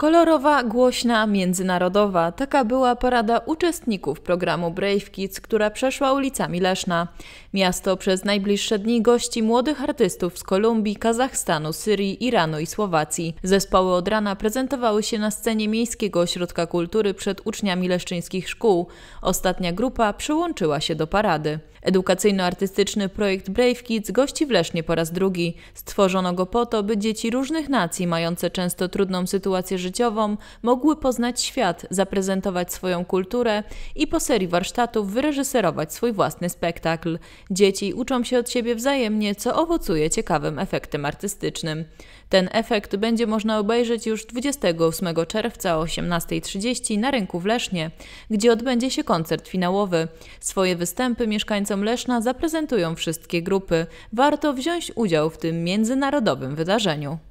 Kolorowa, głośna, międzynarodowa. Taka była parada uczestników programu Brave Kids, która przeszła ulicami Leszna. Miasto przez najbliższe dni gości młodych artystów z Kolumbii, Kazachstanu, Syrii, Iranu i Słowacji. Zespoły od rana prezentowały się na scenie Miejskiego Ośrodka Kultury przed uczniami leszczyńskich szkół. Ostatnia grupa przyłączyła się do parady. Edukacyjno-artystyczny projekt Brave Kids gości w Lesznie po raz drugi. Stworzono go po to, by dzieci różnych nacji, mające często trudną sytuację życiową, mogły poznać świat, zaprezentować swoją kulturę i po serii warsztatów wyreżyserować swój własny spektakl. Dzieci uczą się od siebie wzajemnie, co owocuje ciekawym efektem artystycznym. Ten efekt będzie można obejrzeć już 28 czerwca o 18.30 na rynku w Lesznie, gdzie odbędzie się koncert finałowy. Swoje występy mieszkańcom Stowarzyszeniom Leszna zaprezentują wszystkie grupy. Warto wziąć udział w tym międzynarodowym wydarzeniu.